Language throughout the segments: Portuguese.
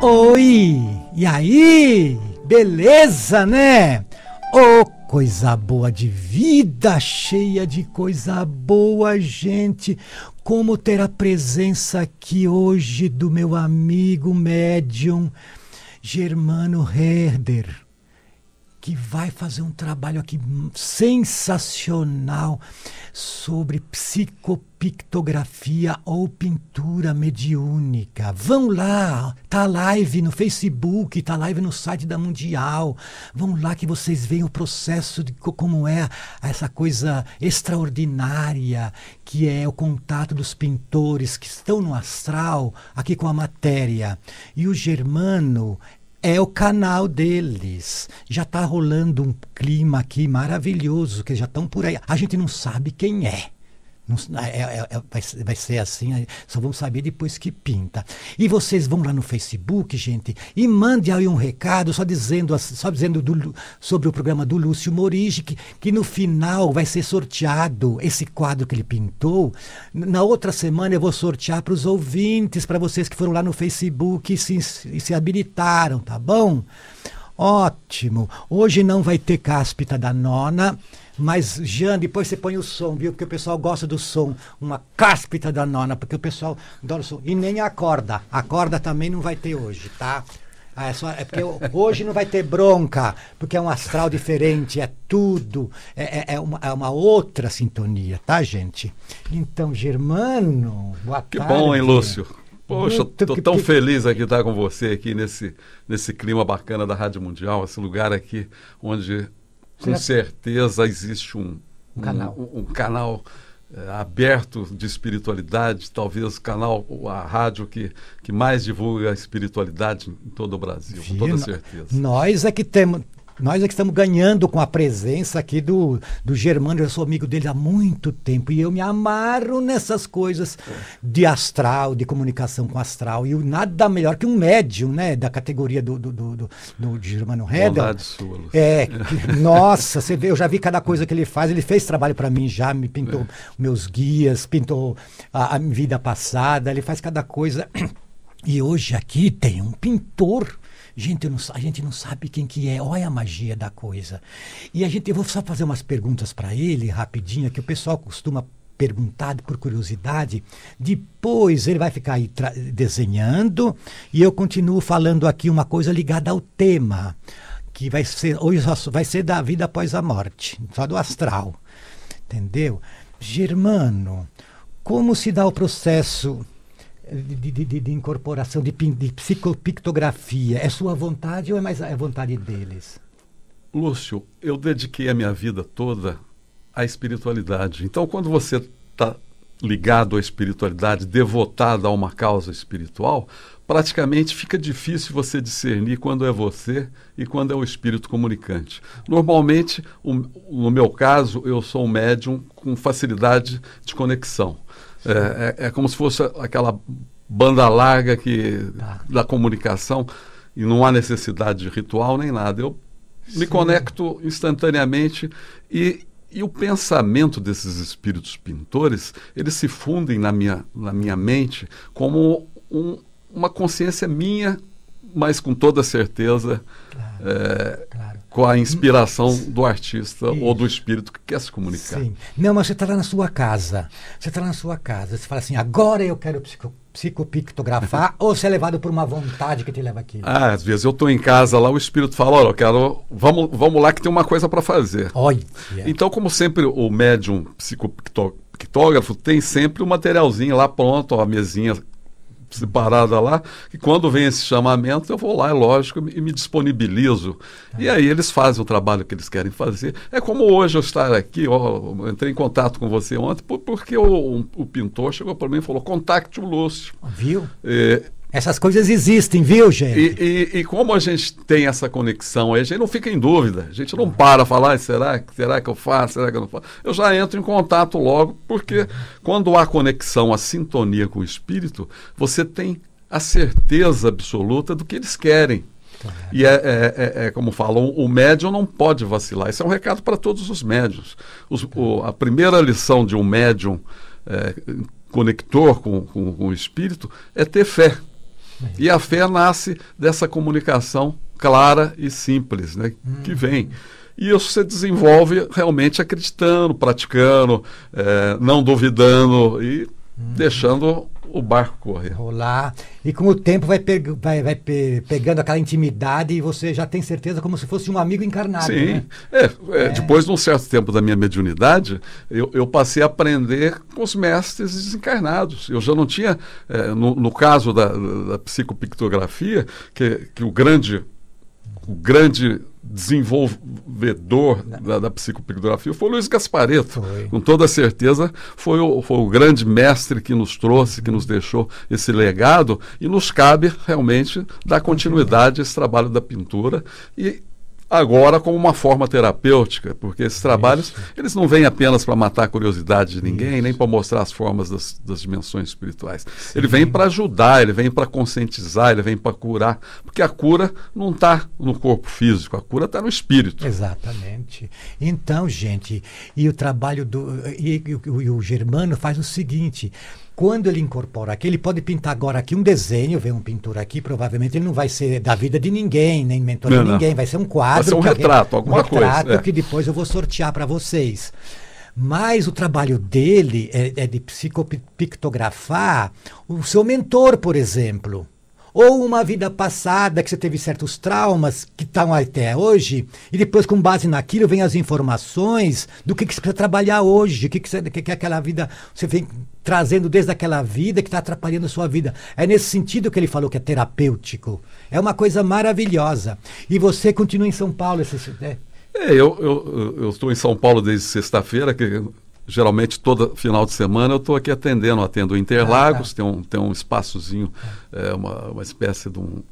Oi! E aí? Beleza, né? Ô, oh, coisa boa de vida, cheia de coisa boa, gente. Como ter a presença aqui hoje do meu amigo médium Germano Herder que vai fazer um trabalho aqui sensacional sobre psicopictografia ou pintura mediúnica. Vão lá, tá live no Facebook, tá live no site da Mundial. Vão lá que vocês veem o processo de como é essa coisa extraordinária que é o contato dos pintores que estão no astral aqui com a matéria. E o Germano é o canal deles. Já está rolando um clima aqui maravilhoso, que já estão por aí. A gente não sabe quem é. Não, é, é, é, vai, vai, ser assim, só vamos saber depois que pinta. E vocês vão lá no Facebook, gente, e mande aí um recado só dizendo, só dizendo do, sobre o programa do Lúcio Morige, que, que no final vai ser sorteado esse quadro que ele pintou. Na outra semana eu vou sortear para os ouvintes, para vocês que foram lá no Facebook e se, e se habilitaram, tá bom? Ótimo! Hoje não vai ter cáspita da nona. Mas, Jean, depois você põe o som, viu? Porque o pessoal gosta do som. Uma cáspita da nona, porque o pessoal adora o som. E nem a corda. A corda também não vai ter hoje, tá? Ah, é, só, é porque hoje não vai ter bronca, porque é um astral diferente, é tudo, é, é, é uma, é uma, outra sintonia, tá, gente? Então, Germano, boa que tarde. Que bom, hein, Lúcio? Poxa, estou tão feliz aqui estar com você aqui nesse, nesse clima bacana da Rádio Mundial, esse lugar aqui onde com né? certeza existe um, um, um canal, um, um canal é, aberto de espiritualidade, talvez o canal, a rádio que, que mais divulga a espiritualidade em todo o Brasil, com toda certeza. Nós é que temos, nós é que estamos ganhando com a presença aqui do, do Germano, eu sou amigo dele há muito tempo e eu me amarro nessas coisas de astral, de comunicação com astral. E nada melhor que um médium, né? Da categoria do, do, do, do, do Germano Hedel. Sua, é, que, nossa, você vê, eu já vi cada coisa que ele faz. Ele fez trabalho para mim já, me pintou é. meus guias, pintou a, a vida passada, ele faz cada coisa. E hoje aqui tem um pintor Gente, não, a gente não sabe quem que é. Olha a magia da coisa. E a gente, eu vou só fazer umas perguntas para ele, rapidinho, que o pessoal costuma perguntar por curiosidade. Depois ele vai ficar aí desenhando e eu continuo falando aqui uma coisa ligada ao tema, que vai ser hoje vai ser da vida após a morte, só do astral. Entendeu? Germano, como se dá o processo de, de, de incorporação, de, de psicopictografia? É sua vontade ou é mais é a vontade deles? Lúcio, eu dediquei a minha vida toda à espiritualidade. Então, quando você está ligado à espiritualidade, devotado a uma causa espiritual, praticamente fica difícil você discernir quando é você e quando é o espírito comunicante. Normalmente, um, no meu caso, eu sou um médium com facilidade de conexão. É, é, é, como se fosse aquela banda larga que, tá. da comunicação e não há necessidade de ritual nem nada. Eu Sim. me conecto instantaneamente e, e o pensamento desses espíritos pintores, eles se fundem na minha, na minha mente como um, uma consciência minha, mas com toda certeza é, com a inspiração do artista Isso. ou do espírito que quer se comunicar. Sim. Não, mas você está na sua casa. Você está na sua casa. Você fala assim, agora eu quero psico psicopictografar ou você é levado por uma vontade que te leva aqui? Ah, às vezes eu estou em casa lá, o espírito fala, olha, eu quero, vamos, vamos lá que tem uma coisa para fazer. Olha. Então, como sempre, o médium psicopictógrafo tem sempre o um materialzinho lá pronto, a mesinha separada lá, e quando vem esse chamamento, eu vou lá, é lógico, e me disponibilizo. E aí eles fazem o trabalho que eles querem fazer. É como hoje eu estar aqui, ó, entrei em contato com você ontem, porque o, o pintor chegou para mim e falou: contacte o Lúcio. Viu? É, essas coisas existem, viu, gente? E, e, e, como a gente tem essa conexão aí, a gente não fica em dúvida. A gente não para falar, será, será que eu faço, será que eu não faço? Eu já entro em contato logo, porque quando há conexão, a sintonia com o espírito, você tem a certeza absoluta do que eles querem. E é, é, é, é, como falam, o médium não pode vacilar. Esse é um recado para todos os médiums. Os, o, a primeira lição de um médium é, conector com, com, com, o espírito é ter fé. E a fé nasce dessa comunicação clara e simples, né? Hum. Que vem. E isso se desenvolve realmente acreditando, praticando, é, não duvidando e hum. deixando o barco correr. Rolar. E com o tempo vai, pe vai, vai pe pegando aquela intimidade e você já tem certeza como se fosse um amigo encarnado. Sim. Né? É, é, é, depois de um certo tempo da minha mediunidade, eu, eu, passei a aprender com os mestres desencarnados. Eu já não tinha, é, no, no, caso da, da psicopictografia, que, que o grande. O grande desenvolvedor da, da psicopictografia foi o Luiz Gaspareto. Foi. Com toda certeza, foi o, foi o, grande mestre que nos trouxe, que nos uhum. deixou esse legado e nos cabe realmente dar continuidade a esse trabalho da pintura e agora como uma forma terapêutica, porque esses trabalhos Isso. eles não vêm apenas para matar a curiosidade de ninguém, Isso. nem para mostrar as formas das, das dimensões espirituais. Sim. Ele vem para ajudar, ele vem para conscientizar, ele vem para curar, porque a cura não está no corpo físico, a cura está no espírito. Exatamente. Então, gente, e o trabalho do e, e, e o Germano faz o seguinte. Quando ele incorpora aqui, ele pode pintar agora aqui um desenho, ver um pintor aqui, provavelmente ele não vai ser da vida de ninguém, nem mentor não, de ninguém, não. vai ser um quadro. Vai ser um retrato, alguma coisa. Um retrato é. que depois eu vou sortear para vocês. Mas o trabalho dele é, é de psicopictografar o seu mentor, por exemplo ou uma vida passada que você teve certos traumas que estão até hoje, e depois, com base naquilo, vem as informações do que, que você precisa trabalhar hoje, o que, que, que, que aquela vida você vem trazendo desde aquela vida que está atrapalhando a sua vida. É nesse sentido que ele falou que é terapêutico. É uma coisa maravilhosa. E você continua em São Paulo, esse, né? É, eu, eu, eu estou em São Paulo desde sexta-feira, que geralmente todo final de semana eu estou aqui atendendo, atendo Interlagos, ah, tá. tem, um, tem um espaçozinho, é, uma, uma espécie de um,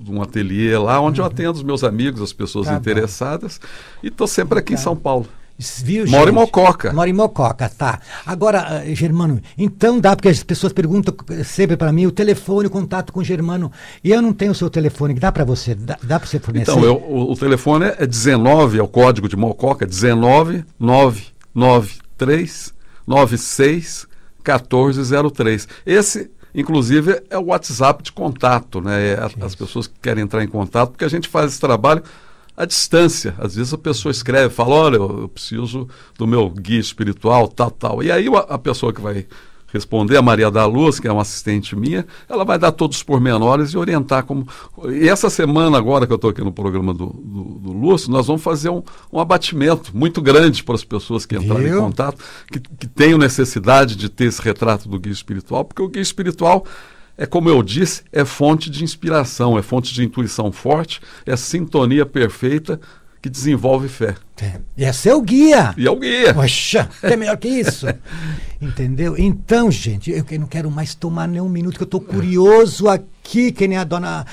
de um ateliê lá, onde uhum. eu atendo os meus amigos, as pessoas tá interessadas, bom. e estou sempre aqui tá. em São Paulo. Viu, Mora em Mococa. Mora em Mococa, tá. Agora, eh, Germano, então dá, porque as pessoas perguntam sempre para mim o telefone, o contato com o Germano. E eu não tenho o seu telefone, dá para você? Dá, dá para você fornecer? Então, eu, o, o, telefone é 19, é o código de Mococa, 19 993 96 1403. Esse Inclusive, é o WhatsApp de contato, né? É, as pessoas que querem entrar em contato, porque a gente faz esse trabalho à distância. Às vezes a pessoa escreve, fala, olha, eu preciso do meu guia espiritual, tal, tal. E aí a pessoa que vai responder, a Maria da Luz, que é uma assistente minha, ela vai dar todos os pormenores e orientar como. E essa semana, agora que eu estou aqui no programa do, do, do Lúcio, nós vamos fazer um, um abatimento muito grande para as pessoas que entrarem em contato, que, que tenham necessidade de ter esse retrato do guia espiritual, porque o guia espiritual é como eu disse, é fonte de inspiração, é fonte de intuição forte, é sintonia perfeita que desenvolve fé. É, e é seu guia. E é o guia. Poxa, é melhor que isso. Entendeu? Então, gente, eu não quero mais tomar nem um minuto, que eu estou curioso aqui, que nem a dona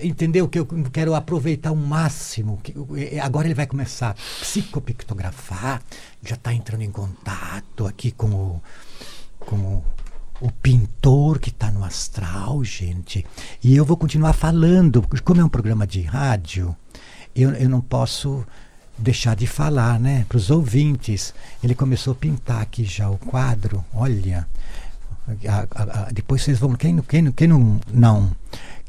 entendeu? Que eu quero aproveitar o máximo. Eh, agora ele vai começar a psicopictografar, já está entrando em contato aqui com o, com o o pintor que está no astral, gente. E eu vou continuar falando, porque como é um programa de rádio, eu, eu não posso deixar de falar, né? Para os ouvintes. Ele começou a pintar aqui já o quadro, olha. A, a, a, depois vocês vão. Quem, quem, quem não, não.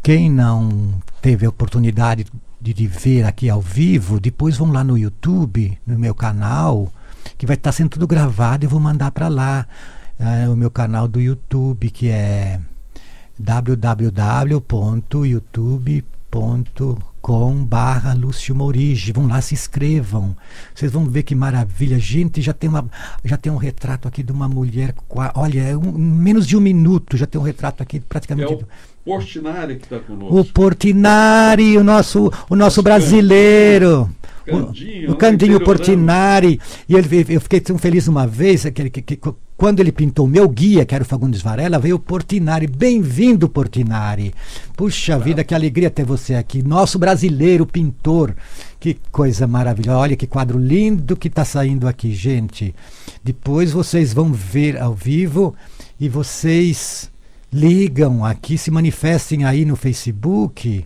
Quem não teve a oportunidade de, de ver aqui ao vivo, depois vão lá no YouTube, no meu canal, que vai estar tá sendo tudo gravado e vou mandar para lá ah, é o meu canal do YouTube, que é www.youtube.com barra Lúcio Morige. Vão lá, se inscrevam. Vocês vão ver que maravilha. Gente, já tem, uma, já tem um retrato aqui de uma mulher. Olha, é um, menos de um minuto já tem um retrato aqui praticamente. É o... Portinari que está conosco. O Portinari, o nosso, o nosso brasileiro. Candinho, o, o Candinho Portinari. E eu fiquei tão feliz uma vez que, que, que quando ele pintou meu guia, que era o Fagundes Varela, veio o Portinari. Bem-vindo, Portinari. Puxa vida, que alegria ter você aqui. Nosso brasileiro pintor. Que coisa maravilhosa. Olha que quadro lindo que está saindo aqui, gente. Depois vocês vão ver ao vivo e vocês ligam aqui, se manifestem aí no Facebook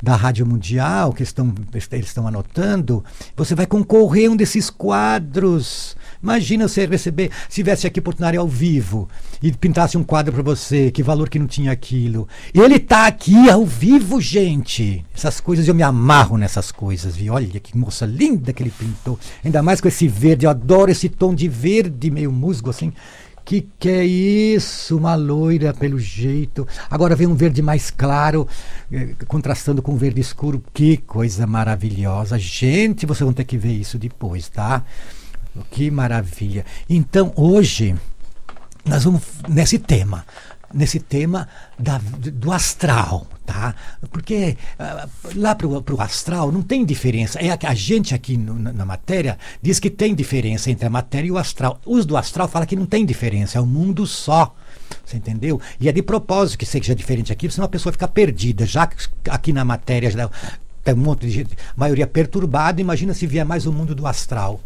da Rádio Mundial, que estão, eles estão anotando, você vai concorrer a um desses quadros Imagina você receber, se tivesse aqui Portinari ao vivo e pintasse um quadro para você, que valor que não tinha aquilo. Ele tá aqui ao vivo, gente. Essas coisas, eu me amarro nessas coisas, viu? Olha que moça linda que ele pintou. Ainda mais com esse verde, eu adoro esse tom de verde meio musgo assim. Que que é isso? Uma loira pelo jeito. Agora vem um verde mais claro, eh, contrastando com o verde escuro. Que coisa maravilhosa. Gente, vocês vão ter que ver isso depois, tá? Que maravilha. Então, hoje, nós vamos nesse tema. Nesse tema da, do astral, tá? Porque uh, lá para o astral não tem diferença. É a, a gente aqui no, na, na, matéria diz que tem diferença entre a matéria e o astral. Os do astral falam que não tem diferença, é um mundo só. Você entendeu? E é de propósito que seja diferente aqui, senão a pessoa fica perdida. Já aqui na matéria, já tem um monte de gente, maioria perturbada, imagina se vier mais o um mundo do astral.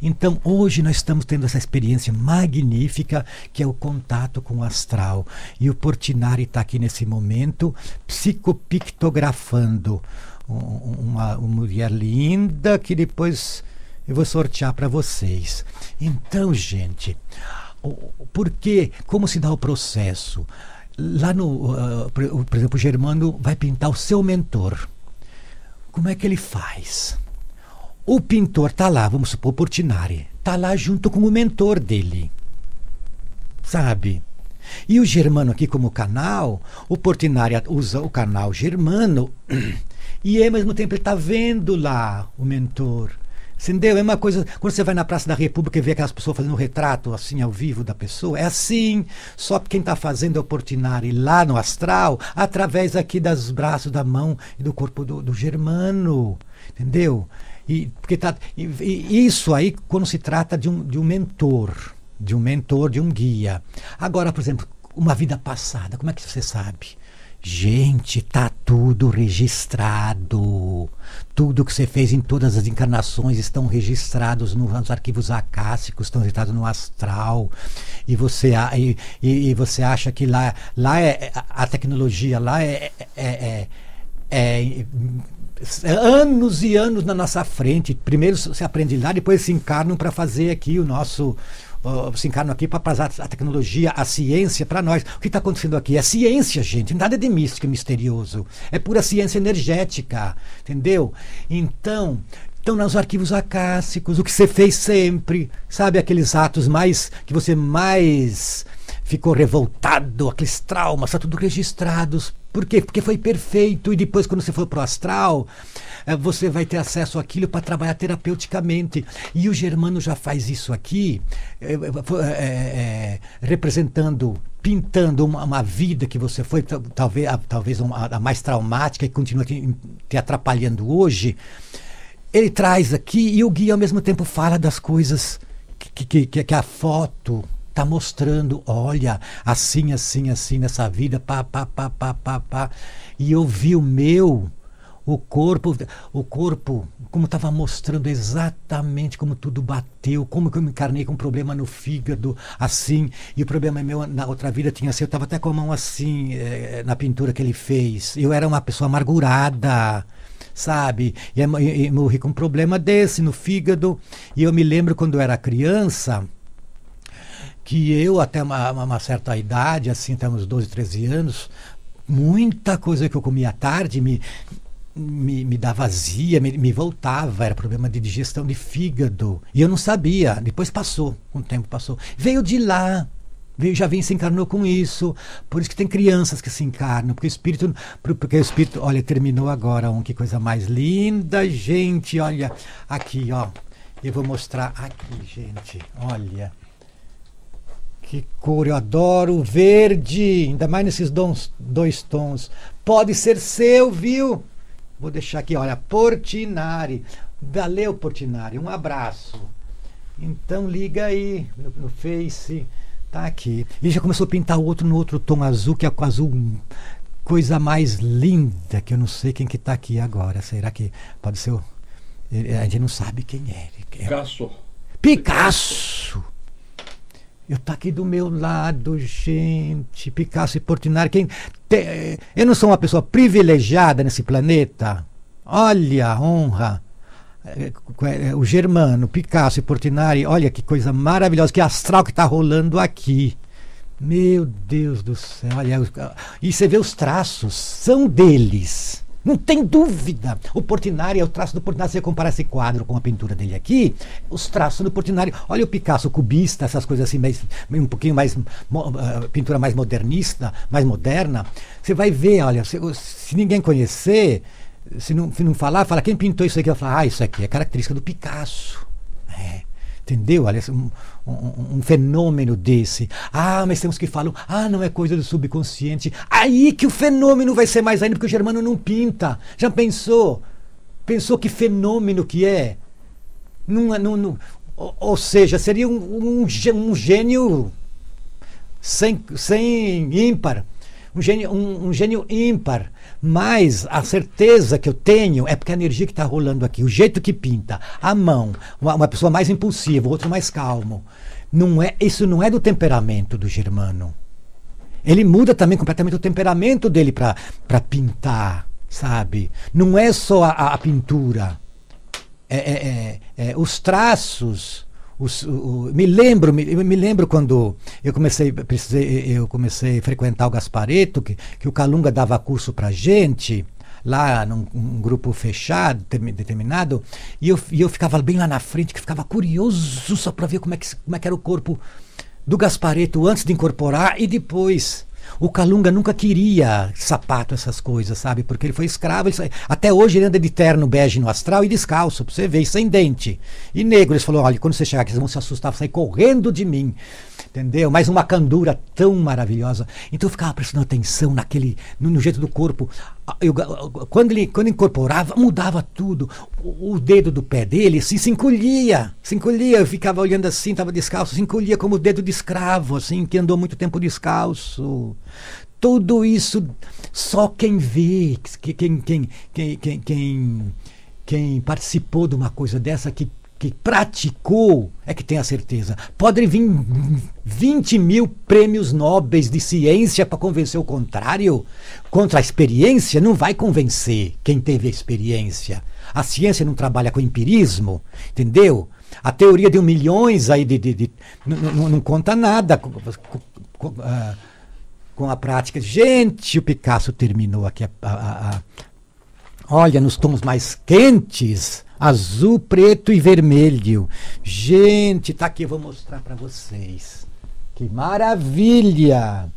Então, hoje nós estamos tendo essa experiência magnífica que é o contato com o astral. E o Portinari está aqui nesse momento psicopictografando uma, uma mulher linda que depois eu vou sortear para vocês. Então, gente, porque como se dá o processo? Lá no, uh, por exemplo, o Germano vai pintar o seu mentor. Como é que ele faz? O pintor está lá, vamos supor, Portinari, está lá junto com o mentor dele. Sabe? E o germano aqui como canal, o Portinari usa o canal germano e ao mesmo tempo ele está vendo lá o mentor. Entendeu? É uma coisa. Quando você vai na Praça da República e vê aquelas pessoas fazendo um retrato assim ao vivo da pessoa, é assim. Só quem está fazendo é o Portinari lá no astral, através aqui dos braços, da mão e do corpo do, do germano. Entendeu? E, porque tá, e, e isso aí quando se trata de um, de um mentor, de um mentor, de um guia. Agora, por exemplo, uma vida passada, como é que você sabe? Gente, tá tudo registrado. Tudo que você fez em todas as encarnações estão registrados nos arquivos acássicos, estão registrados no astral. E você, e, e, e você acha que lá, lá é a tecnologia lá é, é, é, é anos e anos na nossa frente. Primeiro se aprende lá, depois se encarnam para fazer aqui o nosso. se encarnam aqui para passar a tecnologia, a ciência para nós. O que está acontecendo aqui? É ciência, gente. Nada de místico misterioso. É pura ciência energética. Entendeu? Então, estão nos arquivos acássicos, o que você fez sempre, sabe? Aqueles atos mais que você mais ficou revoltado, aqueles traumas, está tudo registrados. Por quê? Porque foi perfeito e depois quando você for pro astral, eh, você vai ter acesso àquilo para trabalhar terapeuticamente. E o Germano já faz isso aqui, é, é, representando pintando uma, uma, vida que você foi, talvez, a, talvez uma, a mais traumática e continua te, te, atrapalhando hoje, ele traz aqui e o guia ao mesmo tempo fala das coisas que, que, que, que a foto Está mostrando, olha, assim, assim, assim nessa vida, pá, pá, pá, pá, pá, pá. E eu vi o meu, o corpo, o corpo, como estava mostrando exatamente como tudo bateu, como que eu me encarnei com um problema no fígado, assim, e o problema é meu na outra vida tinha sido, assim, eu estava até com a mão assim eh, na pintura que ele fez. Eu era uma pessoa amargurada, sabe? E, eu e morri com um problema desse no fígado. E eu me lembro quando eu era criança, que eu, até uma, uma certa idade, assim, até uns 12, 13 anos, muita coisa que eu comia à tarde me, me, me dava vazia, me, me, voltava, era problema de digestão de fígado. E eu não sabia, depois passou, um tempo passou. Veio de lá, veio, já vem se encarnou com isso. Por isso que tem crianças que se encarnam, porque o espírito, porque o espírito, olha, terminou agora, um, que coisa mais linda, gente, olha, aqui, ó. Eu vou mostrar aqui, gente, olha. Que cor, eu adoro o verde, ainda mais nesses dons, dois tons. Pode ser seu, viu? Vou deixar aqui, olha, Portinari. Valeu, Portinari, um abraço. Então liga aí no, no Face, tá aqui. E já começou a pintar outro no outro tom azul, que é com azul coisa mais linda, que eu não sei quem que tá aqui agora. Será que pode ser o... A gente não sabe quem é. Picasso. Picasso! Eu tá aqui do meu lado, gente. Picasso e Portinari, quem te... eu não sou uma pessoa privilegiada nesse planeta. Olha a honra. É, o Germano, Picasso e Portinari, olha que coisa maravilhosa, que astral que está rolando aqui. Meu Deus do céu, olha, e você vê os traços, são deles. Não tem dúvida. O Portinari, é o traço do Portinari, se você comparar esse quadro com a pintura dele aqui, os traços do Portinari. Olha o Picasso cubista, essas coisas assim, mais, um pouquinho mais. Eh, pintura mais modernista, mais moderna. Você vai ver, olha, se, se ninguém conhecer, se não, se não falar, fala quem pintou isso aqui. ah, isso aqui é característica do Picasso. Entendeu? Aliás, um, um, um, fenômeno desse. Ah, mas temos que falar. Ah, não é coisa do subconsciente. Aí que o fenômeno vai ser mais ainda, porque o germano não pinta. Já pensou? Pensou que fenômeno que é? Não, é, não, ou, ou seja, seria um, um, gênio sem, sem ímpar. Um gênio, um, um gênio ímpar. Mas a certeza que eu tenho é porque a energia que está rolando aqui, o jeito que pinta, a mão, uma, uma pessoa mais impulsiva, outro mais calmo. Não é, isso não é do temperamento do Germano. Ele muda também completamente o temperamento dele para pintar, sabe? Não é só a, a pintura. É, é, é, é, os traços o, me lembro, me, me, lembro quando eu comecei, precisei, eu comecei a frequentar o Gaspareto, que, que o Calunga dava curso para gente lá num um grupo fechado, tem, determinado, e eu, e eu ficava bem lá na frente, que ficava curioso só para ver como é, que, como é que era o corpo do Gaspareto antes de incorporar e depois. O Calunga nunca queria sapato, essas coisas, sabe? Porque ele foi escravo. Ele... Até hoje ele anda de terno bege no astral e descalço, pra você ver, sem dente. E negro, eles falaram: olha, quando você chegar aqui, vocês vão se assustar, vão sair correndo de mim entendeu? Mas uma candura tão maravilhosa. Então eu ficava prestando atenção naquele, no, no jeito do corpo. Ah, eu, quando ele quando incorporava, mudava tudo. O, o dedo do pé dele se, se, encolhia, se encolhia. Eu ficava olhando assim, estava descalço, se encolhia como o dedo de escravo, assim, que andou muito tempo descalço. Tudo isso só quem vê, quem, quem, quem, quem, quem, quem participou de uma coisa dessa que que praticou é que tem a certeza. Podem vir 20 mil prêmios nobres de ciência para convencer o contrário. Contra a experiência, não vai convencer quem teve a experiência. A ciência não trabalha com empirismo, entendeu? A teoria de um milhões aí de, de, de não, não conta nada com, com, ah, com, a prática. Gente, o Picasso terminou aqui a, a, a, olha, nos tons mais quentes azul, preto e vermelho. Gente, tá aqui, vou mostrar para vocês. Que maravilha!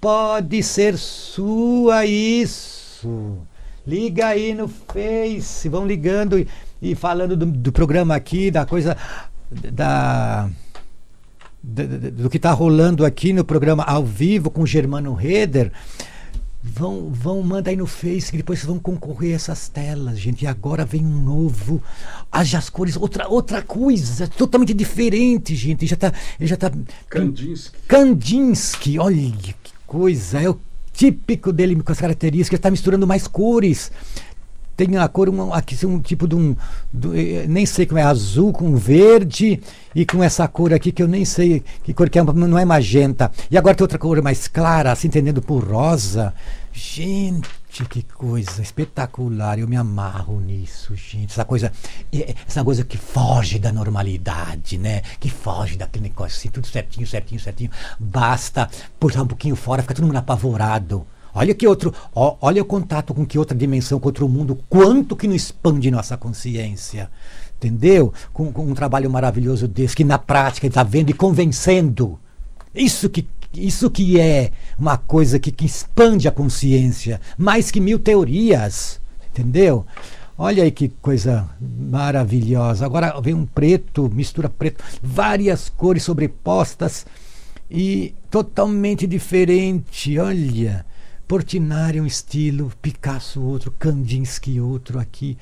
Pode ser sua isso. Liga aí no Face, vão ligando e, e falando do, do, programa aqui, da coisa da, da do que está rolando aqui no programa ao vivo com Germano Reder. Vão, vão, manda aí no Face, que depois vão concorrer essas telas, gente. E agora vem um novo. Haja as cores, outra, outra coisa, totalmente diferente, gente. Já tá. Já tá Kandinsky. Kandinsky, olha que coisa. É o típico dele com as características, está misturando mais cores tem a cor, uma, aqui um tipo de um. Do, eh, eh, nem sei como é, azul com verde e com essa cor aqui que eu nem sei que cor que é, não é magenta. E agora tem outra cor mais clara, assim, entendendo por rosa. Gente, que coisa espetacular! Eu me amarro nisso, gente. Essa coisa, eh, essa coisa que foge da normalidade, né? Que foge daquele negócio assim, tudo certinho, certinho, certinho. Basta puxar um pouquinho fora, fica todo mundo apavorado. Olha que outro, ó, olha o contato com que outra dimensão, com outro mundo, quanto que não expande nossa consciência. Entendeu? Com, com um trabalho maravilhoso desse, que na prática está vendo e convencendo. Isso que, isso que é uma coisa que, que expande a consciência, mais que mil teorias. Entendeu? Olha aí que coisa maravilhosa. Agora vem um preto, mistura preto, várias cores sobrepostas e totalmente diferente. Olha, Portinari um estilo, Picasso outro, Kandinsky outro aqui.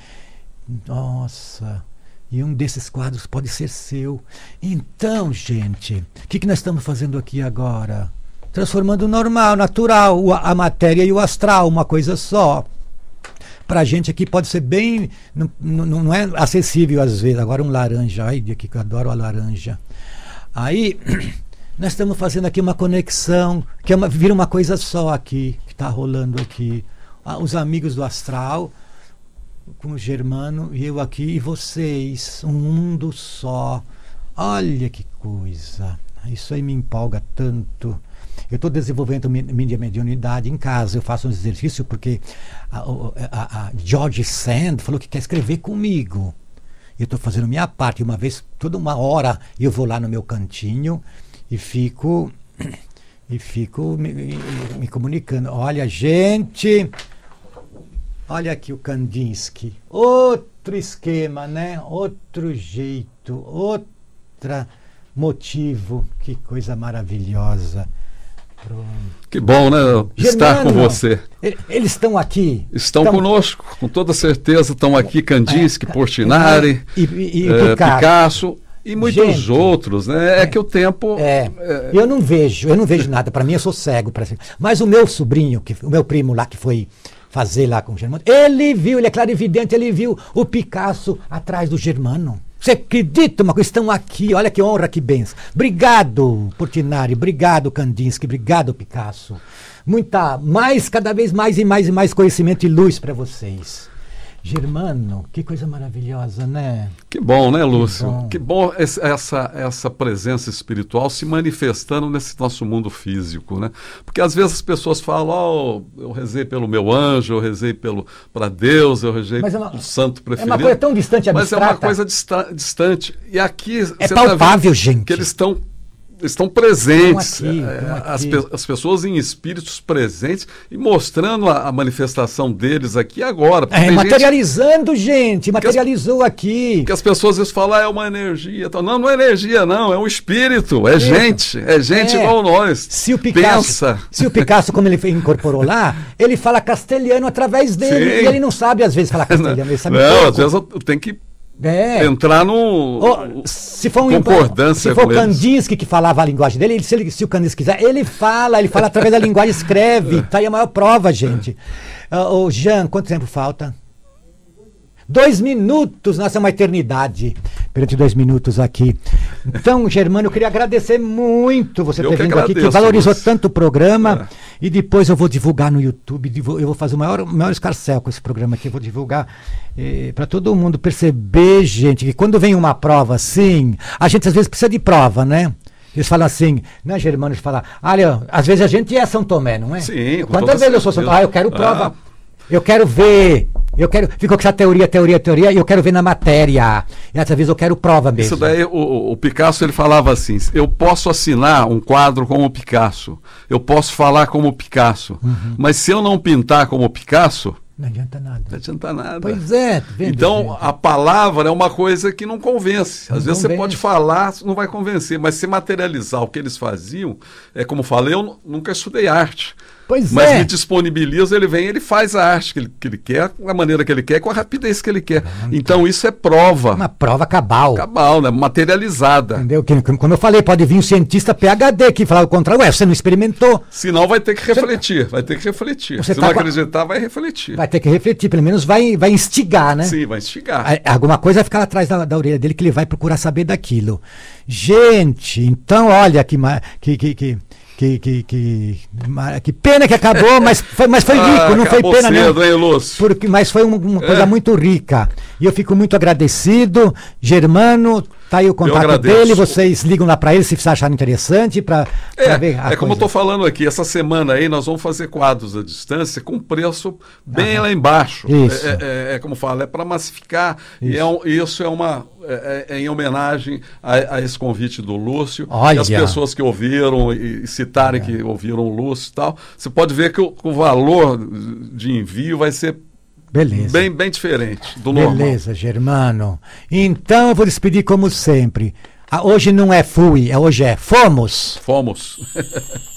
Nossa, e um desses quadros pode ser seu. Então, gente, o que, que nós estamos fazendo aqui agora? Transformando o normal, natural, a matéria e o astral, uma coisa só. Para a gente aqui pode ser bem. Não, não é acessível às vezes. Agora, um laranja. Ai, que eu adoro a laranja. Aí, nós estamos fazendo aqui uma conexão, que é uma, vira uma coisa só aqui está rolando aqui. Ah, os amigos do Astral, com o Germano e eu aqui, e vocês, um mundo só. Olha que coisa! Isso aí me empolga tanto. Eu estou desenvolvendo minha mediunidade em casa. Eu faço um exercício porque a, a, a George Sand falou que quer escrever comigo. Eu estou fazendo minha parte. Uma vez, toda uma hora, eu vou lá no meu cantinho e fico e fico me, me comunicando. Olha, gente, olha aqui o Kandinsky. Outro esquema, né? Outro jeito, outra motivo. Que coisa maravilhosa. Que bom, né? Germano, estar com você. Eles estão aqui. Estão, estão conosco, com toda certeza estão aqui é, Kandinsky, é, Portinari, e, e, e é, Picasso. Picasso. E muitos Gente, outros, né? É, é, que o tempo. É. é. Eu não vejo, eu não vejo nada. Para mim, eu sou cego. Pra... Mas o meu sobrinho, que, o meu primo lá que foi fazer lá com o Germano, ele viu, ele é clarividente, ele viu o Picasso atrás do Germano. Você acredita, Marco? Estão aqui, olha que honra, que benção. Obrigado, Portinari, obrigado, Kandinsky, obrigado, Picasso. Muita, mais, cada vez mais e mais e mais conhecimento e luz para vocês. Germano, que coisa maravilhosa, né? Que bom, né, Lúcio? Que bom, que bom essa, essa presença espiritual se manifestando nesse nosso mundo físico, né? Porque às vezes as pessoas falam, oh, eu rezei pelo meu anjo, eu rezei para Deus, eu rezei mas é pelo santo preferido. É uma coisa tão distante, abstrata. Mas é uma coisa dista, distante. E aqui... É tá palpável, tá gente. Que eles estão estão presentes, estão aqui, é, estão As, pe as, pessoas em espíritos presentes e mostrando a, a manifestação deles aqui agora. É, materializando, gente, gente materializou as, aqui. Que as pessoas vezes falam, ah, é uma energia. Então, não, não é energia, não, é um espírito, é, é. gente, é gente é. igual nós. Se o Picasso, Pensa. Se o Picasso, como ele incorporou lá, ele fala castelhano através dele Sim. e ele não sabe às vezes falar castelhano, ele sabe Não, pouco. às vezes tem que é. Entrar num. Oh, se for um concordância Se for o Kandinsky que falava a linguagem dele, ele, se, ele, se, o Kandinsky quiser, ele fala, ele fala através da linguagem, escreve. Tá aí a maior prova, gente. Ô, uh, oh, Jean, quanto tempo falta? Dois minutos, nossa, é uma eternidade perante dois minutos aqui. Então, Germano, eu queria agradecer muito você eu ter vindo agradeço, aqui, que valorizou tanto o programa. É. E depois eu vou divulgar no YouTube, eu vou fazer o maior, maior escarcel com esse programa aqui, eu vou divulgar eh, para todo mundo perceber, gente, que quando vem uma prova assim, a gente às vezes precisa de prova, né? Eles falam assim, né, Germano? Eles falam, olha, às vezes a gente é São Tomé, não é? Sim. Quantas vezes eu sou São Tomé? Ah, eu quero prova. Ah. Eu quero ver eu quero. Ficou com essa teoria, teoria, teoria, e eu quero ver na matéria. E dessa vez eu quero prova mesmo. Isso daí, o, o, Picasso ele falava assim: eu posso assinar um quadro como o Picasso, eu posso falar como o Picasso, uhum. mas se eu não pintar como o Picasso. Não adianta nada. Não adianta nada. Pois é. Tá vendo, então, vendo. a palavra é uma coisa que não convence. Às não vezes convence. você pode falar, não vai convencer, mas se materializar o que eles faziam, é como falei, eu nunca estudei arte Pois Mas é. me disponibiliza, ele vem, ele faz a arte que ele, que ele quer, da maneira que ele quer, com a rapidez que ele quer. então isso é prova. Uma prova cabal. Cabal, né? Materializada. Entendeu? Quando eu falei, pode vir um cientista PHD que falar o contrário. Ué, você não experimentou. Senão vai ter que refletir, você... vai ter que refletir. Você Se tá não acreditar, a... vai refletir. Vai ter que refletir, pelo menos vai, vai instigar, né? Sim, vai instigar. Alguma coisa vai ficar atrás da, da orelha dele que ele vai procurar saber daquilo. Gente, então olha que, que, que, que que, que, que, que, pena que acabou, mas foi, mas foi ah, rico, ah, não foi pena cedo, não. Hein, Lúcio? Porque, mas foi uma, coisa é. muito rica. E eu fico muito agradecido, Germano, Tá aí o contato dele, vocês ligam lá para ele se acharem interessante para é, ver. é como eu estou falando aqui, essa semana aí nós vamos fazer quadros à distância com preço bem Aham. lá embaixo. Isso. É, é, é, é como fala, é para massificar. Isso. E é um, isso é uma é, é, é, em homenagem a, a, esse convite do Lúcio. Olha. E as pessoas que ouviram e, e citarem é. que ouviram o Lúcio e tal. Você pode ver que o, o valor de envio vai ser Beleza. Bem, bem diferente do normal. Beleza, Germano. Então eu vou despedir como sempre. Ah, hoje não é fui, é hoje é fomos. Fomos.